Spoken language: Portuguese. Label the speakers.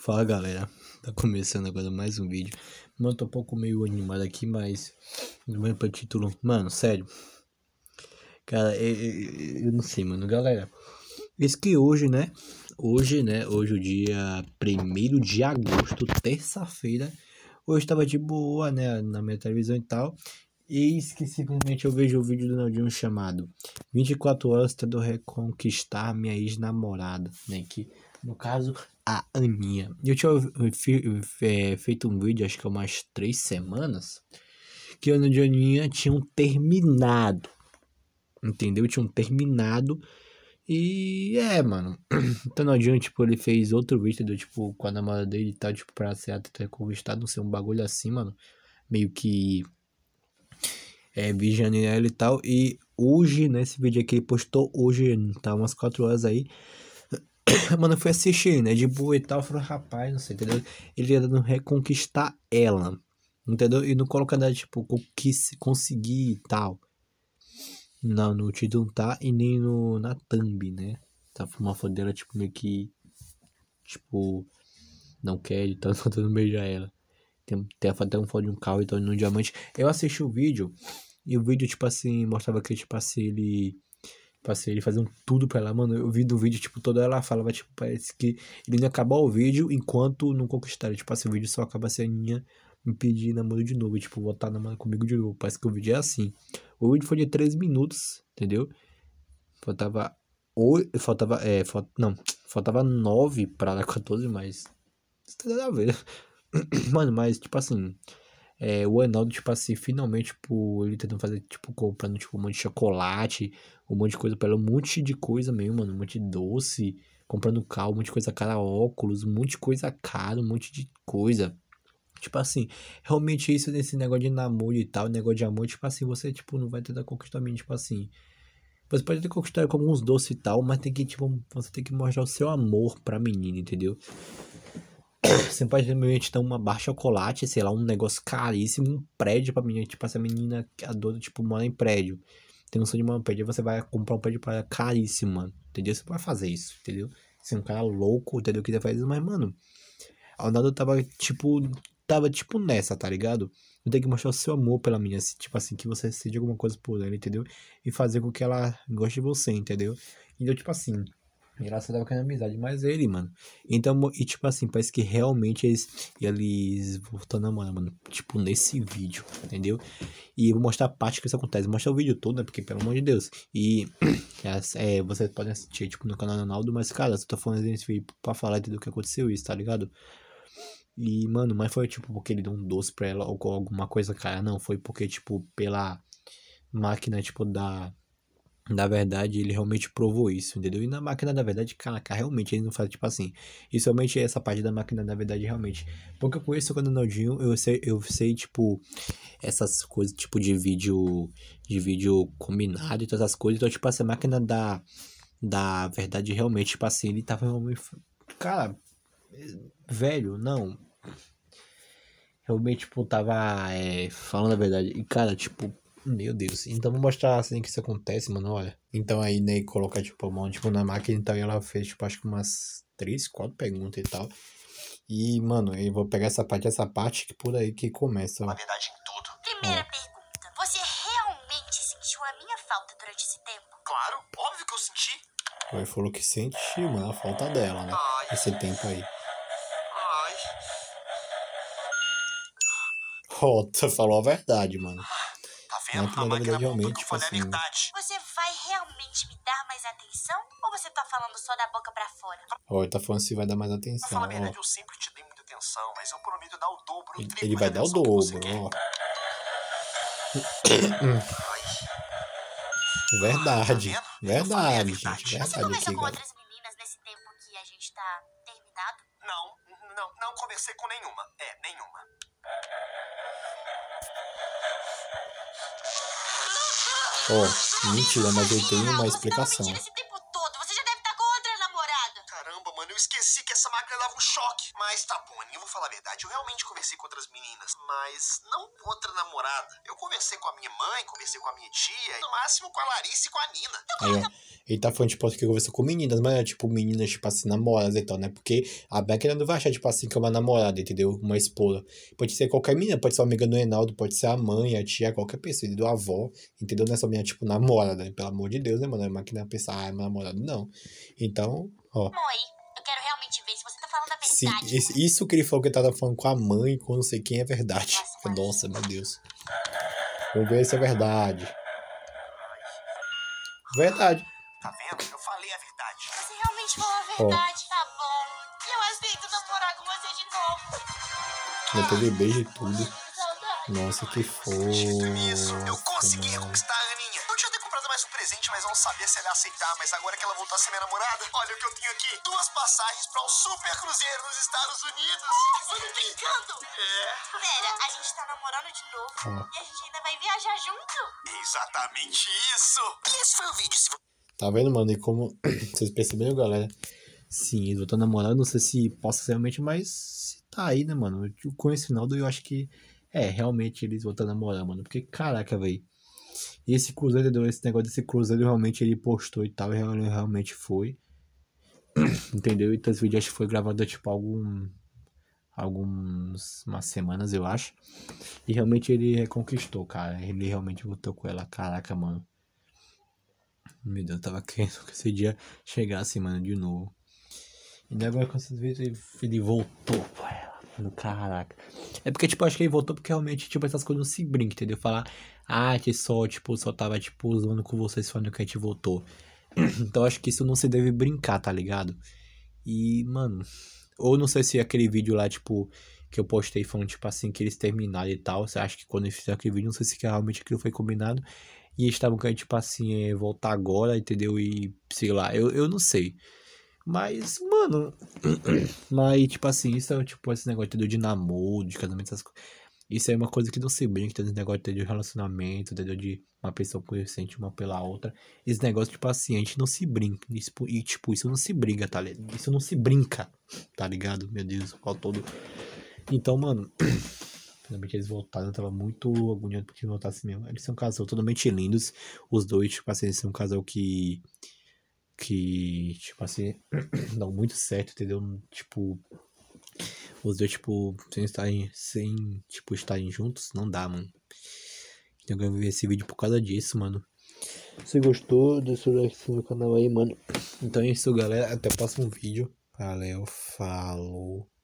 Speaker 1: Fala galera, tá começando agora mais um vídeo. Mano, tô um pouco meio animado aqui, mas não é pra título. Mano, sério. Cara, eu, eu, eu, não sei, mano. Galera, isso que hoje, né? Hoje, né? Hoje, é o dia 1 de agosto, terça-feira. Hoje tava de boa, né? Na minha televisão e tal. Eis que simplesmente eu vejo o vídeo do Naldinho chamado 24 horas tentando reconquistar minha ex-namorada, né? Que, no caso, a Aninha. Eu tinha é, feito um vídeo, acho que há umas três semanas, que o e a Aninha tinham terminado. Entendeu? Tinham terminado. E é, mano. Então Naldinho, tipo, ele fez outro vídeo, entendeu? Tipo, com a namorada dele e tal, tipo, pra ser ah, tentar reconquistar, não sei, um bagulho assim, mano. Meio que é, vigiando e tal. E hoje, né, esse vídeo aqui ele postou hoje, tá umas 4 horas aí. Mano, eu fui assistir, né, de boa e tal. Falei, rapaz, não sei, entendeu? Ele ia tá dando reconquistar ela, entendeu? E não coloca nada tipo, conquist, conseguir e tal. Não, no título não tá e nem no, na thumb, né? Tá uma foto dela, tipo, meio que. Tipo. Não quer, então tá tentando beijar ela. Tem, até um foda de um carro e então, no diamante. Eu assisti o vídeo. E o vídeo, tipo assim, mostrava que, tipo assim, ele. Tipo assim, ele fazendo tudo pra ela, mano. Eu vi do vídeo, tipo, toda ela falava, tipo, parece que ele não acabar o vídeo enquanto não conquistar. Tipo assim, o vídeo só acaba sendo minha Aninha me pedir namoro de novo, tipo, voltar mano comigo de novo. Parece que o vídeo é assim. O vídeo foi de 3 minutos, entendeu? Faltava. Ou, faltava. É, falt, não, faltava 9 pra dar 14, mas. Isso tem nada a ver. Mano, mas, tipo assim. É, o Enaldo, tipo assim, finalmente, tipo, ele tentando fazer, tipo, comprando, tipo, um monte de chocolate, um monte de coisa pra ela, um monte de coisa mesmo, mano, um monte de doce, comprando carro, um monte de coisa cara, óculos, um monte de coisa cara, um monte de coisa. Tipo assim, realmente isso nesse negócio de namoro e tal, negócio de amor, tipo assim, você, tipo, não vai tentar conquistar mim, tipo assim. Você pode ter conquistado com alguns doces e tal, mas tem que, tipo, você tem que mostrar o seu amor pra menina, entendeu? Você pode ver meu então uma barra chocolate, sei lá, um negócio caríssimo, um prédio pra menina. Tipo, essa menina, é adora, tipo, mora em prédio. Tem um sonho de morar em prédio, você vai comprar um prédio pra ela caríssimo, mano. Entendeu? Você vai fazer isso, entendeu? Você é um cara louco, entendeu? Que fazer isso, mas, mano. A Ronaldo tava, tipo, tava tipo nessa, tá ligado? Você tem que mostrar o seu amor pela menina, assim, tipo assim, que você seja alguma coisa por ela, entendeu? E fazer com que ela goste de você, entendeu? Então, tipo assim, Graças a Deus é amizade, mas ele, mano. Então, e tipo assim, parece que realmente eles, eles voltando a mano, mano. Tipo, nesse vídeo, entendeu? E eu vou mostrar a parte que isso acontece. mostrar o vídeo todo, né? Porque, pelo amor de Deus. E é, é, vocês podem assistir, tipo, no canal do Ronaldo, mas, cara, eu tô falando esse vídeo pra falar do que aconteceu isso, tá ligado? E, mano, mas foi tipo porque ele deu um doce pra ela ou alguma coisa, cara. Não, foi porque, tipo, pela máquina, tipo, da na verdade, ele realmente provou isso, entendeu? E na máquina, na verdade, cara realmente ele não faz tipo assim. E somente essa parte da máquina, na verdade, realmente. Porque eu conheço o Ronaldinho, eu sei, eu sei, tipo, essas coisas, tipo, de vídeo. De vídeo combinado e todas essas coisas. Então, tipo, essa assim, máquina da. Da verdade, realmente, tipo assim, ele tava realmente. Cara, velho, não. Realmente, tipo, tava é, falando a verdade. E, cara, tipo, meu Deus. Então vou mostrar assim que isso acontece, mano. Olha. Então aí, né, colocar tipo a mão tipo, na máquina e tal. E ela fez, tipo, acho que umas três, quatro perguntas e tal. E, mano, eu vou pegar essa parte essa parte que por aí que começa. Uma verdade em tudo. Primeira pergunta. Você realmente sentiu a minha falta durante esse tempo? Claro, óbvio que eu senti. Ela falou que sentiu, mano, a falta dela, né? Ai. Esse tempo aí. Ai. Rota, falou a verdade, mano ver, a máquina, a máquina apontou que falei a verdade. Você vai realmente me dar mais atenção? Ou você tá falando só da boca pra fora? Ó, ele tá falando se vai dar mais atenção. Pra a verdade, eu sempre te dei muita atenção, mas eu prometo dar o dobro. Ele, ele vai dar o dobro, ó. verdade, ah, tá verdade, gente, verdade. Você conversou com outras meninas nesse tempo que a gente tá terminado? Não, não, não conversei com nenhuma. É, nenhuma. Ó, oh, mentira, mas eu tenho uma explicação. conversei com a minha tia, no máximo com a Larissa e com a Nina. Então, é. Aí, ele tá falando, tipo, assim, que conversou com meninas, mas é tipo, meninas, tipo assim, namoradas e então, tal, né? Porque a Becker não vai achar, tipo assim, que é uma namorada, entendeu? Uma esposa. Pode ser qualquer menina, pode ser uma amiga do Reinaldo, pode ser a mãe, a tia, qualquer pessoa, do avó, entendeu? Não é só menina, tipo, namorada, né? Pelo amor de Deus, né, mano? É uma que pensar, ah, é namorado, não. Então, ó. Mãe, eu quero realmente ver se você tá falando a verdade. Se, isso que ele falou que ele tava falando com a mãe, com não sei quem, é verdade. Nossa, Nossa meu Deus. Vamos ver se é verdade. Verdade. Tá vendo? Eu falei a verdade. Você realmente falou a verdade, oh. tá bom. Eu aceito namorar com você de novo. Eu teve beijo e tudo. Nossa, que fofo. Eu consegui reconquistar a Aninha. Eu tinha até comprado mais um presente, mas não sabia se ela ia aceitar. Mas agora que ela voltou a ser minha namorada, olha o que eu tenho aqui. Duas passagens pra um super cruzeiro nos Estados Unidos. Você tá brincando? É. Pera, a gente tá namorando de novo. Oh. E a gente viajar junto? Exatamente isso! Esse foi o vídeo. Se... Tá vendo, mano? E como vocês perceberam, galera? Sim, eu tô namorando, não sei se posso realmente, mas tá aí, né, mano? Com esse Naldo, eu acho que é, realmente eles vão estar tá namorando, mano. Porque, caraca, velho. Esse Cruzeiro, deu Esse negócio desse Cruzeiro, realmente ele postou e tal, e realmente foi. entendeu? Então esse vídeo acho que foi gravado, tipo, algum algumas semanas, eu acho. E realmente ele reconquistou, cara. Ele realmente voltou com ela. Caraca, mano. Meu Deus, eu tava querendo que esse dia chegasse, mano, de novo. E agora com esses vídeos ele voltou com ela, mano. Caraca. É porque, tipo, acho que ele voltou porque realmente, tipo, essas coisas não se brincam, entendeu? Falar, ah, que só, tipo, só tava, tipo, usando com vocês falando que a gente voltou. então acho que isso não se deve brincar, tá ligado? E, mano, ou não sei se aquele vídeo lá, tipo, que eu postei foi tipo assim que eles terminaram e tal. Você acha que quando eles fizeram aquele vídeo, não sei se realmente aquilo foi combinado. E eles estavam querendo, tipo assim, é, voltar agora, entendeu? E sei lá, eu, eu não sei. Mas, mano. mas, tipo assim, isso é tipo esse negócio entendeu? de namoro, de casamento, essas coisas. Isso é uma coisa que não se brinca, tá esse negócio de relacionamento, entendeu? De uma pessoa conhecente uma pela outra. Esse negócio de paciente não se brinca. Isso, e, tipo, isso não se briga, tá ligado? Isso não se brinca, tá ligado? Meu Deus, qual todo. Então, mano. Finalmente eles voltaram, eu tava muito agoniado porque eles voltassem mesmo. Eles são um casal totalmente lindos, os dois, tipo assim, eles são um casal que. que, tipo assim, dão muito certo, entendeu? Tipo, os dois, tipo, sem estarem, sem, tipo, estarem juntos, não dá, mano. Então eu gravei esse vídeo por causa disso, mano. Se gostou, deixa o like no canal aí, mano. Então é isso, galera. Até o próximo vídeo. Valeu, falou.